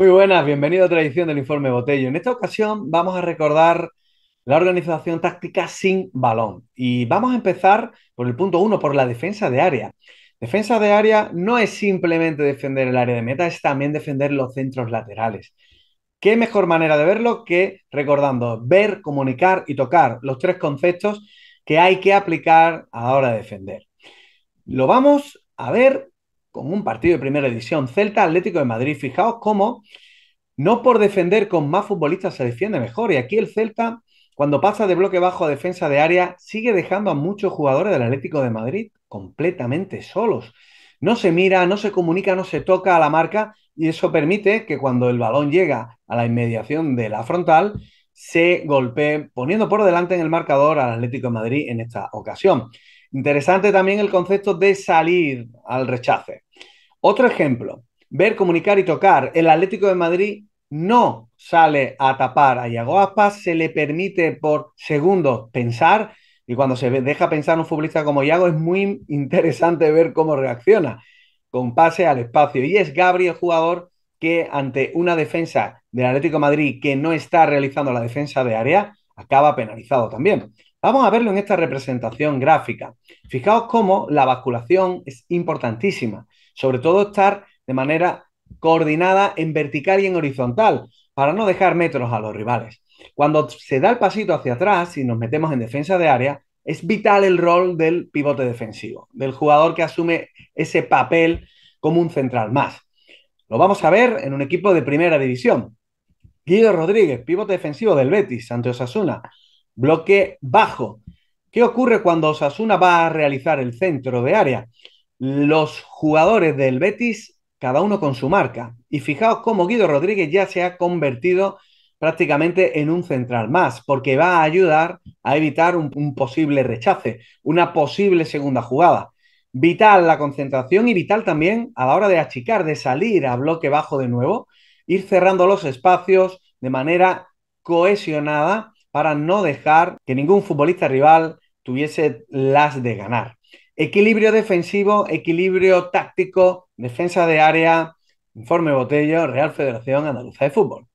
Muy buenas, bienvenido a otra edición del Informe Botello. En esta ocasión vamos a recordar la organización táctica sin balón y vamos a empezar por el punto uno, por la defensa de área. Defensa de área no es simplemente defender el área de meta, es también defender los centros laterales. ¿Qué mejor manera de verlo que recordando ver, comunicar y tocar los tres conceptos que hay que aplicar a la hora de defender? Lo vamos a ver con un partido de primera edición. Celta Atlético de Madrid, fijaos cómo no por defender con más futbolistas se defiende mejor. Y aquí el Celta, cuando pasa de bloque bajo a defensa de área, sigue dejando a muchos jugadores del Atlético de Madrid completamente solos. No se mira, no se comunica, no se toca a la marca y eso permite que cuando el balón llega a la inmediación de la frontal, se golpee poniendo por delante en el marcador al Atlético de Madrid en esta ocasión. Interesante también el concepto de salir al rechace. Otro ejemplo, ver, comunicar y tocar. El Atlético de Madrid no sale a tapar a Iago Aspas, se le permite por segundos pensar y cuando se deja pensar un futbolista como Iago es muy interesante ver cómo reacciona con pase al espacio. Y es Gabriel jugador que ante una defensa del Atlético de Madrid que no está realizando la defensa de área, acaba penalizado también. Vamos a verlo en esta representación gráfica. Fijaos cómo la basculación es importantísima, sobre todo estar de manera coordinada en vertical y en horizontal, para no dejar metros a los rivales. Cuando se da el pasito hacia atrás y nos metemos en defensa de área, es vital el rol del pivote defensivo, del jugador que asume ese papel como un central más. Lo vamos a ver en un equipo de primera división. Guido Rodríguez, pivote defensivo del Betis ante Osasuna, bloque bajo. ¿Qué ocurre cuando Osasuna va a realizar el centro de área? Los jugadores del Betis, cada uno con su marca. Y fijaos cómo Guido Rodríguez ya se ha convertido prácticamente en un central más, porque va a ayudar a evitar un, posible rechace, una posible segunda jugada vital la concentración y vital también a la hora de achicar, de salir a bloque bajo de nuevo ir cerrando los espacios de manera cohesionada para no dejar que ningún futbolista rival tuviese las de ganar. Equilibrio defensivo, equilibrio táctico, defensa de área, informe Botello, Real Federación Andaluza de Fútbol.